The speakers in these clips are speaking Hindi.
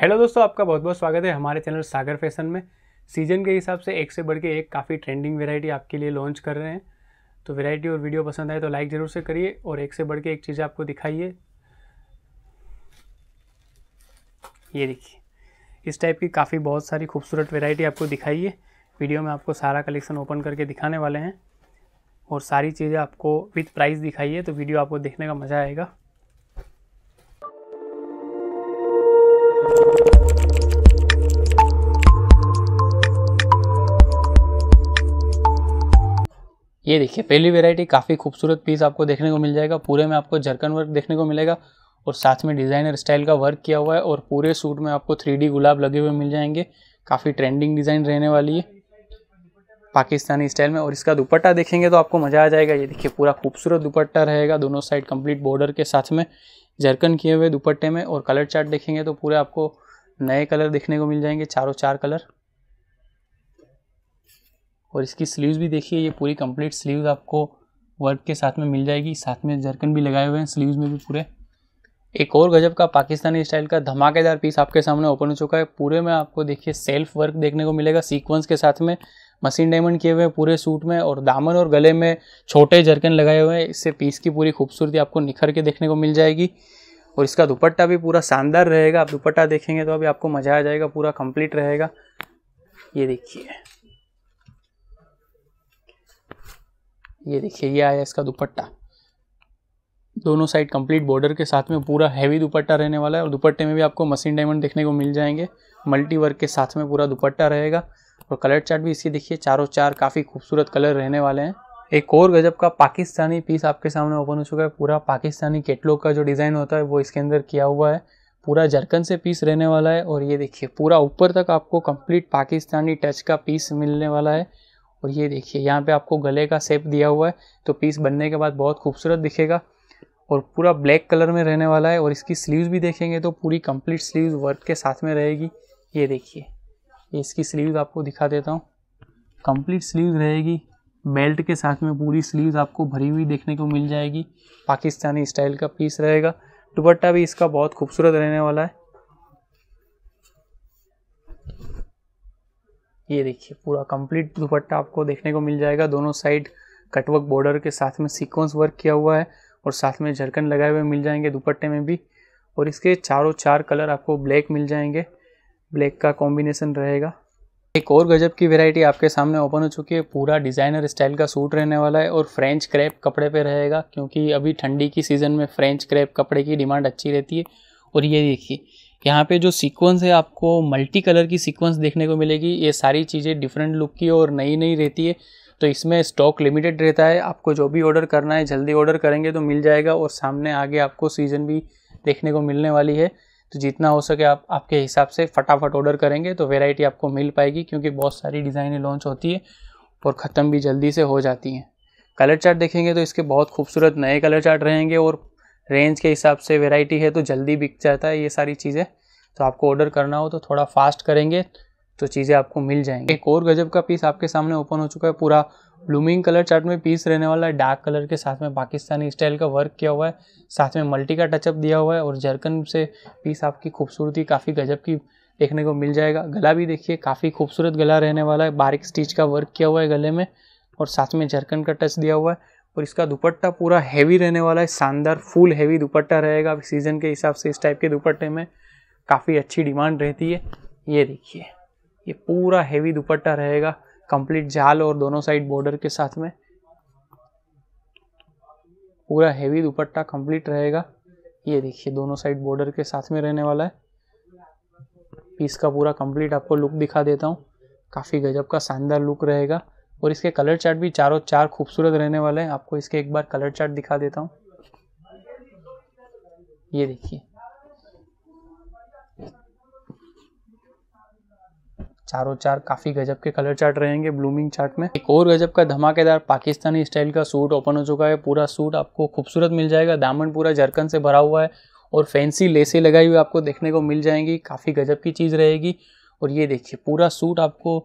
हेलो दोस्तों आपका बहुत बहुत स्वागत है हमारे चैनल सागर फैशन में सीजन के हिसाब से एक से बढ़ के एक काफ़ी ट्रेंडिंग वेरायटी आपके लिए लॉन्च कर रहे हैं तो वेरायटी और वीडियो पसंद आए तो लाइक ज़रूर से करिए और एक से बढ़ के एक चीज़ आपको दिखाइए ये देखिए इस टाइप की काफ़ी बहुत सारी खूबसूरत वेरायटी आपको दिखाइए वीडियो में आपको सारा कलेक्शन ओपन करके दिखाने वाले हैं और सारी चीज़ें आपको विथ प्राइस दिखाइए तो वीडियो आपको देखने का मज़ा आएगा ये देखिए पहली वेरायटी काफ़ी खूबसूरत पीस आपको देखने को मिल जाएगा पूरे में आपको झरकन वर्क देखने को मिलेगा और साथ में डिज़ाइनर स्टाइल का वर्क किया हुआ है और पूरे सूट में आपको थ्री गुलाब लगे हुए मिल जाएंगे काफ़ी ट्रेंडिंग डिज़ाइन रहने वाली है पाकिस्तानी स्टाइल में और इसका दुपट्टा देखेंगे तो आपको मज़ा आ जाएगा ये देखिए पूरा खूबसूरत दुपट्टा रहेगा दोनों साइड कंप्लीट बॉर्डर के साथ में जरकन किए हुए दुपट्टे में और कलर चार्ट देखेंगे तो पूरे आपको नए कलर देखने को मिल जाएंगे चारों चार कलर और इसकी स्लीव्स भी देखिए ये पूरी कंप्लीट स्लीव्स आपको वर्क के साथ में मिल जाएगी साथ में जर्कन भी लगाए हुए हैं स्लीव्स में भी पूरे एक और गजब का पाकिस्तानी स्टाइल का धमाकेदार पीस आपके सामने ओपन हो चुका है पूरे में आपको देखिए सेल्फ वर्क देखने को मिलेगा सीक्वेंस के साथ में मशीन डायमंड किए हुए हैं पूरे सूट में और दामन और गले में छोटे जर्कन लगाए हुए हैं इससे पीस की पूरी खूबसूरती आपको निखर के देखने को मिल जाएगी और इसका दुपट्टा भी पूरा शानदार रहेगा आप दुपट्टा देखेंगे तो अभी आपको मज़ा आ जाएगा पूरा कंप्लीट रहेगा ये देखिए ये देखिए ये आया इसका दुपट्टा दोनों साइड कंप्लीट बॉर्डर के साथ में पूरा हैवी दुपट्टा रहने वाला है और दुपट्टे में भी आपको मशीन डायमंड देखने को मिल जाएंगे मल्टी वर्क के साथ में पूरा दुपट्टा रहेगा और कलर चार्ट भी इसकी देखिए चारों चार काफ़ी खूबसूरत कलर रहने वाले हैं एक और गजब का पाकिस्तानी पीस आपके सामने ओपन हो चुका है पूरा पाकिस्तानी केटलॉग का जो डिज़ाइन होता है वो इसके अंदर किया हुआ है पूरा जरकन से पीस रहने वाला है और ये देखिए पूरा ऊपर तक आपको कंप्लीट पाकिस्तानी टच का पीस मिलने वाला है और ये देखिए यहाँ पे आपको गले का सेप दिया हुआ है तो पीस बनने के बाद बहुत खूबसूरत दिखेगा और पूरा ब्लैक कलर में रहने वाला है और इसकी स्लीव्स भी देखेंगे तो पूरी कंप्लीट स्लीव्स वर्क के साथ में रहेगी ये देखिए इसकी स्लीव्स आपको दिखा देता हूँ कंप्लीट स्लीव्स रहेगी बेल्ट के साथ में पूरी स्लीव्स आपको भरी हुई देखने को मिल जाएगी पाकिस्तानी स्टाइल का पीस रहेगा दुपट्टा भी इसका बहुत खूबसूरत रहने वाला है ये देखिए पूरा कंप्लीट दुपट्टा आपको देखने को मिल जाएगा दोनों साइड कटवर्क बॉर्डर के साथ में सीक्वेंस वर्क किया हुआ है और साथ में झरकन लगाए हुए मिल जाएंगे दुपट्टे में भी और इसके चारों चार कलर आपको ब्लैक मिल जाएंगे ब्लैक का कॉम्बिनेशन रहेगा एक और गजब की वेराइटी आपके सामने ओपन हो चुकी है पूरा डिज़ाइनर स्टाइल का सूट रहने वाला है और फ्रेंच क्रेप कपड़े पे रहेगा क्योंकि अभी ठंडी की सीज़न में फ्रेंच क्रेप कपड़े की डिमांड अच्छी रहती है और ये देखिए यहाँ पे जो सीक्वेंस है आपको मल्टी कलर की सीक्वेंस देखने को मिलेगी ये सारी चीज़ें डिफरेंट लुक की और नई नई रहती है तो इसमें स्टॉक लिमिटेड रहता है आपको जो भी ऑर्डर करना है जल्दी ऑर्डर करेंगे तो मिल जाएगा और सामने आगे आपको सीज़न भी देखने को मिलने वाली है तो जितना हो सके आप आपके हिसाब से फटाफट ऑर्डर करेंगे तो वेराइटी आपको मिल पाएगी क्योंकि बहुत सारी डिज़ाइनें लॉन्च होती है और ख़त्म भी जल्दी से हो जाती हैं कलर चार्ट देखेंगे तो इसके बहुत खूबसूरत नए कलर चार्ट रहेंगे और रेंज के हिसाब से वेराइटी है तो जल्दी बिक जाता है ये सारी चीज़ें तो आपको ऑर्डर करना हो तो थोड़ा फास्ट करेंगे तो चीज़ें आपको मिल जाएंगी एक और गजब का पीस आपके सामने ओपन हो चुका है पूरा ब्लूमिंग कलर चार्ट में पीस रहने वाला है डार्क कलर के साथ में पाकिस्तानी स्टाइल का वर्क किया हुआ है साथ में मल्टी का टचअप दिया हुआ है और जरकन से पीस आपकी खूबसूरती काफ़ी गजब की देखने को मिल जाएगा गला भी देखिए काफ़ी खूबसूरत गला रहने वाला है बारीक स्टिच का वर्क किया हुआ है गले में और साथ में जरकन का टच दिया हुआ है और इसका दुपट्टा पूरा हैवी रहने वाला है शानदार फुल हैवी दुपट्टा रहेगा अभी सीज़न के हिसाब से इस टाइप के दुपट्टे में काफ़ी अच्छी डिमांड रहती है ये देखिए ये पूरा हैवी दुपट्टा रहेगा कंप्लीट जाल और दोनों साइड बॉर्डर के साथ में पूरा हैवी दुपट्टा कंप्लीट रहेगा ये देखिए दोनों साइड बॉर्डर के साथ में रहने वाला है पीस का पूरा कंप्लीट आपको लुक दिखा देता हूँ काफ़ी गजब का शानदार लुक रहेगा और इसके कलर चार्ट भी चारों चार खूबसूरत रहने वाले हैं आपको इसके एक बार कलर चार्ट दिखा देता हूँ ये देखिए चारों चार काफ़ी गजब के कलर चार्ट रहेंगे ब्लूमिंग चार्ट में एक और गजब का धमाकेदार पाकिस्तानी स्टाइल का सूट ओपन हो चुका है पूरा सूट आपको खूबसूरत मिल जाएगा दामन पूरा जरकन से भरा हुआ है और फैंसी लेसे लगाई हुई आपको देखने को मिल जाएंगी काफ़ी गजब की चीज़ रहेगी और ये देखिए पूरा सूट आपको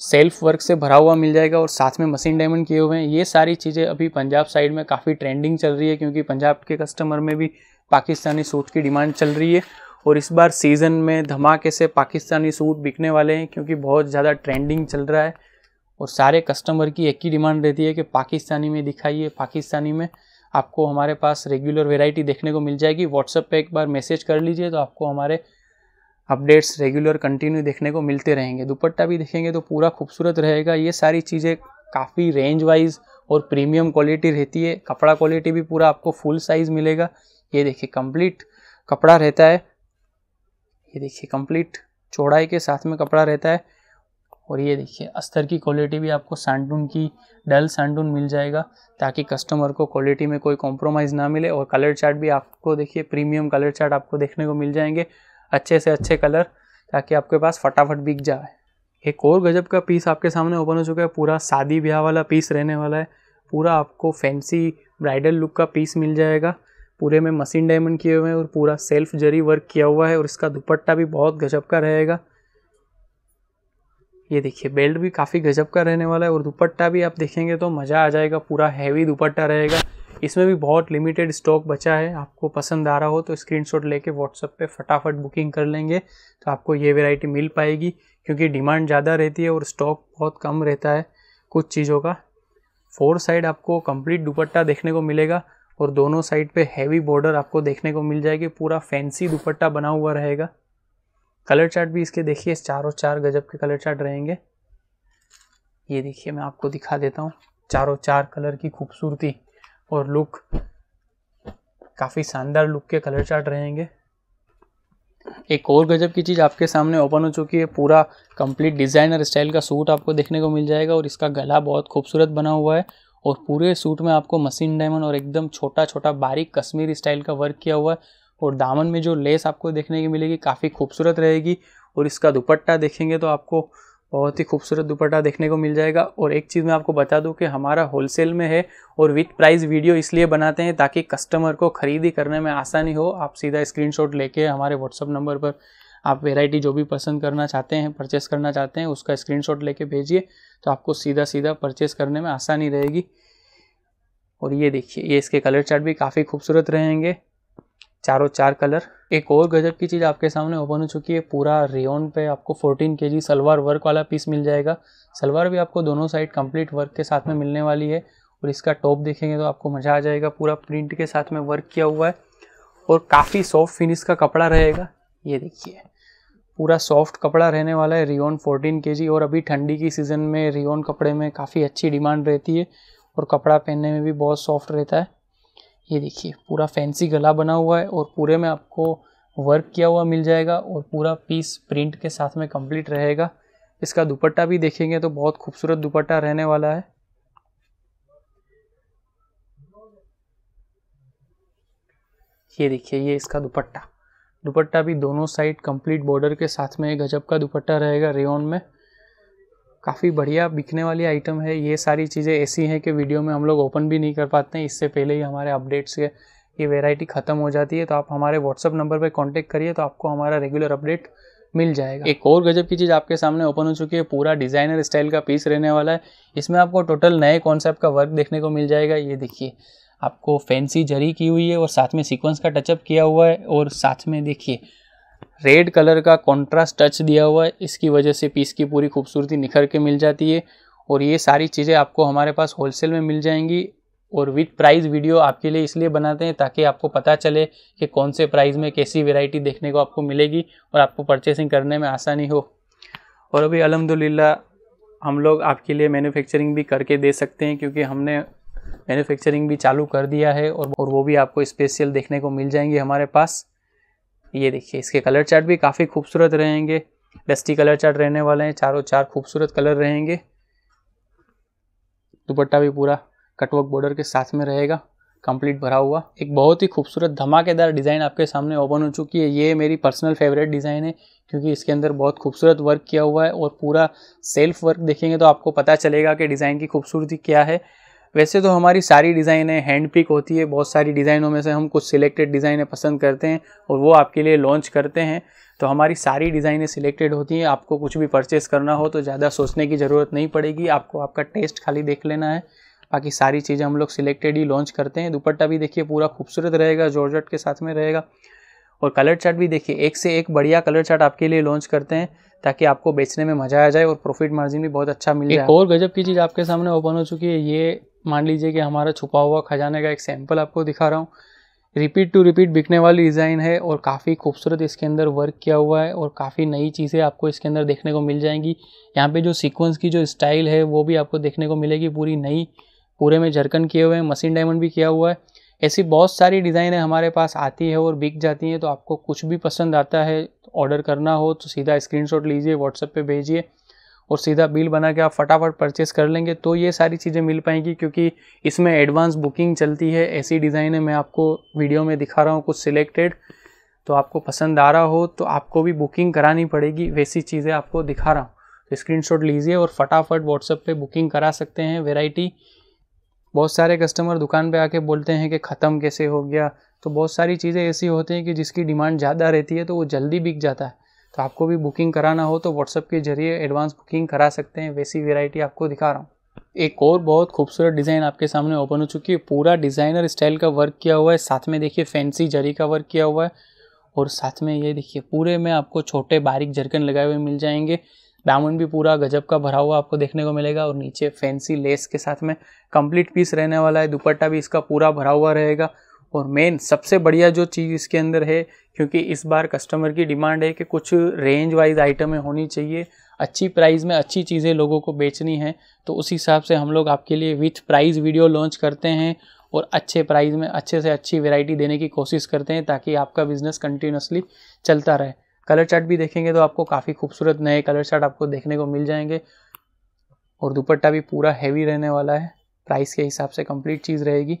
सेल्फ वर्क से भरा हुआ मिल जाएगा और साथ में मशीन डायमंड किए हुए हैं ये सारी चीज़ें अभी पंजाब साइड में काफ़ी ट्रेंडिंग चल रही है क्योंकि पंजाब के कस्टमर में भी पाकिस्तानी सूट की डिमांड चल रही है और इस बार सीज़न में धमाके से पाकिस्तानी सूट बिकने वाले हैं क्योंकि बहुत ज़्यादा ट्रेंडिंग चल रहा है और सारे कस्टमर की एक ही डिमांड रहती है कि पाकिस्तानी में दिखाइए पाकिस्तानी में आपको हमारे पास रेगुलर वेराइटी देखने को मिल जाएगी व्हाट्सएप पर एक बार मैसेज कर लीजिए तो आपको हमारे अपडेट्स रेगुलर कंटिन्यू देखने को मिलते रहेंगे दुपट्टा भी देखेंगे तो पूरा खूबसूरत रहेगा ये सारी चीज़ें काफ़ी रेंज वाइज और प्रीमियम क्वालिटी रहती है कपड़ा क्वालिटी भी पूरा आपको फुल साइज़ मिलेगा ये देखिए कंप्लीट कपड़ा रहता है ये देखिए कंप्लीट चौड़ाई के साथ में कपड़ा रहता है और ये देखिए अस्तर की क्वालिटी भी आपको सैंडून की डल सैंडून मिल जाएगा ताकि कस्टमर को क्वालिटी में कोई कॉम्प्रोमाइज़ ना मिले और कलर चार्ट भी आपको देखिए प्रीमियम कलर चार्ट आपको देखने को मिल जाएंगे अच्छे से अच्छे कलर ताकि आपके पास फटाफट बिक जाए एक और गजब का पीस आपके सामने ओपन हो चुका है पूरा शादी ब्याह वाला पीस रहने वाला है पूरा आपको फैंसी ब्राइडल लुक का पीस मिल जाएगा पूरे में मशीन डायमंड किए हुए हैं और पूरा सेल्फ जरी वर्क किया हुआ है और इसका दुपट्टा भी बहुत गजब का रहेगा ये देखिए बेल्ट भी काफ़ी गजब का रहने वाला है और दुपट्टा भी आप देखेंगे तो मज़ा आ जाएगा पूरा हैवी दुपट्टा रहेगा इसमें भी बहुत लिमिटेड स्टॉक बचा है आपको पसंद आ रहा हो तो स्क्रीनशॉट लेके व्हाट्सअप पे फटाफट बुकिंग कर लेंगे तो आपको ये वेराइटी मिल पाएगी क्योंकि डिमांड ज़्यादा रहती है और स्टॉक बहुत कम रहता है कुछ चीज़ों का फोर साइड आपको कंप्लीट दुपट्टा देखने को मिलेगा और दोनों साइड पे हैवी बॉर्डर आपको देखने को मिल जाएगी पूरा फैंसी दुपट्टा बना हुआ रहेगा कलर चार्ट भी इसके देखिए चारों चार गजब के कलर चार्ट रहेंगे ये देखिए मैं आपको दिखा देता हूँ चारों चार कलर की खूबसूरती और लुक काफ़ी शानदार लुक के कलर चार्ट रहेंगे एक और गजब की चीज़ आपके सामने ओपन हो चुकी है पूरा कंप्लीट डिज़ाइनर स्टाइल का सूट आपको देखने को मिल जाएगा और इसका गला बहुत खूबसूरत बना हुआ है और पूरे सूट में आपको मशीन डायमंड और एकदम छोटा छोटा बारीक कश्मीरी स्टाइल का वर्क किया हुआ है और दामन में जो लेस आपको देखने की मिलेगी काफ़ी खूबसूरत रहेगी और इसका दुपट्टा देखेंगे तो आपको बहुत ही खूबसूरत दुपट्टा देखने को मिल जाएगा और एक चीज़ मैं आपको बता दूं कि हमारा होलसेल में है और विथ प्राइस वीडियो इसलिए बनाते हैं ताकि कस्टमर को खरीदी करने में आसानी हो आप सीधा स्क्रीनशॉट लेके हमारे व्हाट्सअप नंबर पर आप वेराइटी जो भी पसंद करना चाहते हैं परचेस करना चाहते हैं उसका स्क्रीन लेके भेजिए तो आपको सीधा सीधा परचेस करने में आसानी रहेगी और ये देखिए ये इसके कलर चार्ट भी काफ़ी खूबसूरत रहेंगे चारों चार कलर एक और गजब की चीज़ आपके सामने ओपन हो चुकी है पूरा रेन पे आपको 14 के जी सलवार वर्क वाला पीस मिल जाएगा सलवार भी आपको दोनों साइड कंप्लीट वर्क के साथ में मिलने वाली है और इसका टॉप देखेंगे तो आपको मज़ा आ जाएगा पूरा प्रिंट के साथ में वर्क किया हुआ है और काफ़ी सॉफ्ट फिनिश का कपड़ा रहेगा ये देखिए पूरा सॉफ्ट कपड़ा रहने वाला है रियोन 14 के और अभी ठंडी की सीज़न में रियोन कपड़े में काफ़ी अच्छी डिमांड रहती है और कपड़ा पहनने में भी बहुत सॉफ्ट रहता है ये देखिए पूरा फैंसी गला बना हुआ है और पूरे में आपको वर्क किया हुआ मिल जाएगा और पूरा पीस प्रिंट के साथ में कंप्लीट रहेगा इसका दुपट्टा भी देखेंगे तो बहुत खूबसूरत दुपट्टा रहने वाला है ये देखिए ये इसका दुपट्टा दुपट्टा भी दोनों साइड कंप्लीट बॉर्डर के साथ में गजब का दुपट्टा रहेगा रेन में काफ़ी बढ़िया बिकने वाली आइटम है ये सारी चीज़ें ऐसी हैं कि वीडियो में हम लोग ओपन भी नहीं कर पाते हैं इससे पहले ही हमारे अपडेट्स के ये वेराइटी ख़त्म हो जाती है तो आप हमारे व्हाट्सअप नंबर पर कॉन्टेक्ट करिए तो आपको हमारा रेगुलर अपडेट मिल जाएगा एक और गजब की चीज़ आपके सामने ओपन हो चुकी है पूरा डिज़ाइनर स्टाइल का पीस रहने वाला है इसमें आपको टोटल नए कॉन्सेप्ट का वर्क देखने को मिल जाएगा ये देखिए आपको फैंसी जरी की हुई है और साथ में सीक्वेंस का टचअप किया हुआ है और साथ में देखिए रेड कलर का कॉन्ट्रास्ट टच दिया हुआ है इसकी वजह से पीस की पूरी खूबसूरती निखर के मिल जाती है और ये सारी चीज़ें आपको हमारे पास होलसेल में मिल जाएंगी और विथ प्राइस वीडियो आपके लिए इसलिए बनाते हैं ताकि आपको पता चले कि कौन से प्राइस में कैसी वेराइटी देखने को आपको मिलेगी और आपको परचेसिंग करने में आसानी हो और अभी अलहमदिल्ला हम लोग आपके लिए मैन्युफैक्चरिंग भी करके दे सकते हैं क्योंकि हमने मैन्युफैक्चरिंग भी चालू कर दिया है और वो भी आपको स्पेशल देखने को मिल जाएंगी हमारे पास ये देखिए इसके कलर चार्ट भी काफ़ी खूबसूरत रहेंगे डस्टी कलर चार्ट रहने वाले हैं चारों चार खूबसूरत कलर रहेंगे दुपट्टा भी पूरा कटवर्क बॉर्डर के साथ में रहेगा कंप्लीट भरा हुआ एक बहुत ही खूबसूरत धमाकेदार डिज़ाइन आपके सामने ओपन हो चुकी है ये मेरी पर्सनल फेवरेट डिज़ाइन है क्योंकि इसके अंदर बहुत खूबसूरत वर्क किया हुआ है और पूरा सेल्फ वर्क देखेंगे तो आपको पता चलेगा कि डिज़ाइन की खूबसूरती क्या है वैसे तो हमारी सारी डिज़ाइनें हैंड पिक होती है बहुत सारी डिज़ाइनों में से हम कुछ सिलेक्टेड डिज़ाइनें पसंद करते हैं और वो आपके लिए लॉन्च करते हैं तो हमारी सारी डिज़ाइनें सिलेक्टेड होती हैं आपको कुछ भी परचेस करना हो तो ज़्यादा सोचने की ज़रूरत नहीं पड़ेगी आपको आपका टेस्ट खाली देख लेना है बाकी सारी चीज़ें हम लोग सिलेक्टेड ही लॉन्च करते हैं दुपट्टा भी देखिए पूरा खूबसूरत रहेगा जॉर्जट के साथ में रहेगा और कलर चार्ट भी देखिए एक से एक बढ़िया कलर चार्ट आपके लिए लॉन्च करते हैं ताकि आपको बेचने में मज़ा आ जाए और प्रॉफिट मार्जिन भी बहुत अच्छा मिले एक और गजब की चीज़ आपके सामने ओपन हो चुकी है ये मान लीजिए कि हमारा छुपा हुआ खजाने का एक सैम्पल आपको दिखा रहा हूँ रिपीट टू रिपीट बिकने वाली डिज़ाइन है और काफ़ी खूबसूरत इसके अंदर वर्क किया हुआ है और काफ़ी नई चीज़ें आपको इसके अंदर देखने को मिल जाएंगी यहाँ पे जो सीक्वेंस की जो स्टाइल है वो भी आपको देखने को मिलेगी पूरी नई पूरे में झरकन किए हुए हैं मशीन डायमंड भी किया हुआ है ऐसी बहुत सारी डिज़ाइनें हमारे पास आती है और बिक जाती हैं तो आपको कुछ भी पसंद आता है ऑर्डर करना हो तो सीधा स्क्रीन लीजिए व्हाट्सएप पर भेजिए और सीधा बिल बना के आप फटाफट परचेस कर लेंगे तो ये सारी चीज़ें मिल पाएंगी क्योंकि इसमें एडवांस बुकिंग चलती है ऐसी डिज़ाइन है मैं आपको वीडियो में दिखा रहा हूँ कुछ सिलेक्टेड तो आपको पसंद आ रहा हो तो आपको भी बुकिंग करानी पड़ेगी वैसी चीज़ें आपको दिखा रहा हूँ स्क्रीन तो शॉट लीजिए और फटाफट व्हाट्सएप पर बुकिंग करा सकते हैं वेराइटी बहुत सारे कस्टमर दुकान पर आके बोलते हैं कि ख़त्म कैसे हो गया तो बहुत सारी चीज़ें ऐसी होती हैं कि जिसकी डिमांड ज़्यादा रहती है तो वो जल्दी बिक जाता है तो आपको भी बुकिंग कराना हो तो व्हाट्सअप के जरिए एडवांस बुकिंग करा सकते हैं वैसी वेराइटी आपको दिखा रहा हूँ एक और बहुत खूबसूरत डिज़ाइन आपके सामने ओपन हो चुकी है पूरा डिज़ाइनर स्टाइल का वर्क किया हुआ है साथ में देखिए फैंसी जरी का वर्क किया हुआ है और साथ में ये देखिए पूरे में आपको छोटे बारीक जरकन लगाए हुए मिल जाएंगे दामन भी पूरा गजब का भरा हुआ आपको देखने को मिलेगा और नीचे फैंसी लेस के साथ में कंप्लीट पीस रहने वाला है दुपट्टा भी इसका पूरा भरा हुआ रहेगा और मेन सबसे बढ़िया जो चीज़ इसके अंदर है क्योंकि इस बार कस्टमर की डिमांड है कि कुछ रेंज वाइज आइटमें होनी चाहिए अच्छी प्राइस में अच्छी चीज़ें लोगों को बेचनी है तो उस हिसाब से हम लोग आपके लिए विथ प्राइस वीडियो लॉन्च करते हैं और अच्छे प्राइस में अच्छे से अच्छी वेराइटी देने की कोशिश करते हैं ताकि आपका बिज़नेस कंटिन्यूसली चलता रहे कलर चार्ट भी देखेंगे तो आपको काफ़ी खूबसूरत नए कलर चार्ट आपको देखने को मिल जाएंगे और दुपट्टा भी पूरा हैवी रहने वाला है प्राइस के हिसाब से कंप्लीट चीज़ रहेगी